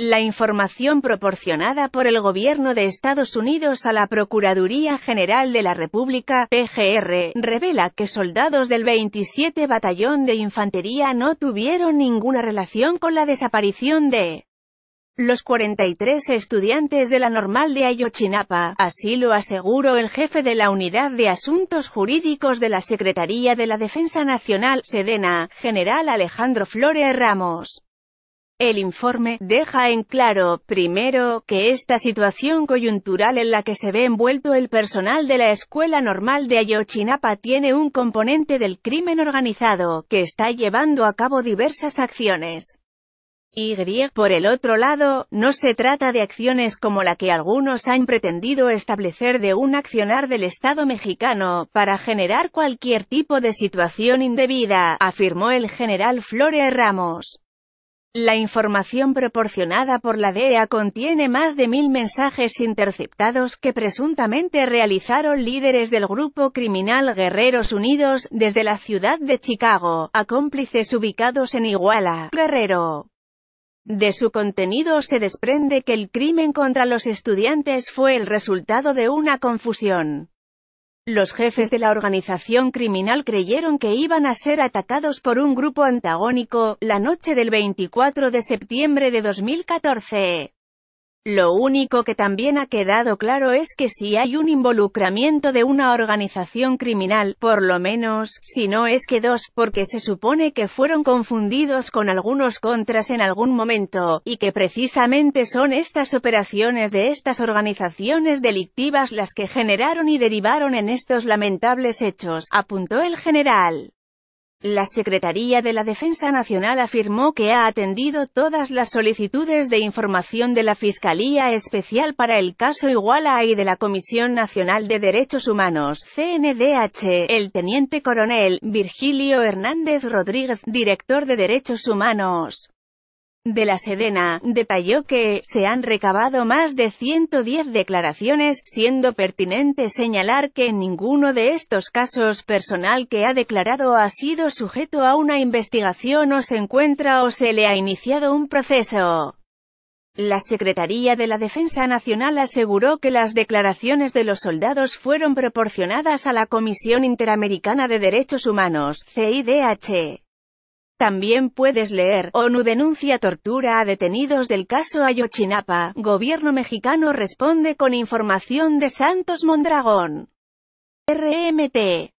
La información proporcionada por el Gobierno de Estados Unidos a la Procuraduría General de la República, PGR, revela que soldados del 27 Batallón de Infantería no tuvieron ninguna relación con la desaparición de los 43 estudiantes de la normal de Ayochinapa. así lo aseguró el jefe de la Unidad de Asuntos Jurídicos de la Secretaría de la Defensa Nacional, Sedena, general Alejandro Flores Ramos. El informe deja en claro, primero, que esta situación coyuntural en la que se ve envuelto el personal de la Escuela Normal de Ayotzinapa tiene un componente del crimen organizado, que está llevando a cabo diversas acciones. Y, por el otro lado, no se trata de acciones como la que algunos han pretendido establecer de un accionar del Estado mexicano, para generar cualquier tipo de situación indebida, afirmó el general Flores Ramos. La información proporcionada por la DEA contiene más de mil mensajes interceptados que presuntamente realizaron líderes del grupo criminal Guerreros Unidos, desde la ciudad de Chicago, a cómplices ubicados en Iguala, Guerrero. De su contenido se desprende que el crimen contra los estudiantes fue el resultado de una confusión los jefes de la organización criminal creyeron que iban a ser atacados por un grupo antagónico, la noche del 24 de septiembre de 2014. Lo único que también ha quedado claro es que si hay un involucramiento de una organización criminal, por lo menos, si no es que dos, porque se supone que fueron confundidos con algunos contras en algún momento, y que precisamente son estas operaciones de estas organizaciones delictivas las que generaron y derivaron en estos lamentables hechos, apuntó el general. La Secretaría de la Defensa Nacional afirmó que ha atendido todas las solicitudes de información de la Fiscalía Especial para el caso Iguala y de la Comisión Nacional de Derechos Humanos, CNDH. El teniente coronel, Virgilio Hernández Rodríguez, director de Derechos Humanos, de la Sedena, detalló que se han recabado más de 110 declaraciones, siendo pertinente señalar que en ninguno de estos casos personal que ha declarado ha sido sujeto a una investigación o se encuentra o se le ha iniciado un proceso. La Secretaría de la Defensa Nacional aseguró que las declaraciones de los soldados fueron proporcionadas a la Comisión Interamericana de Derechos Humanos, CIDH. También puedes leer, ONU denuncia tortura a detenidos del caso Ayochinapa. gobierno mexicano responde con información de Santos Mondragón. RMT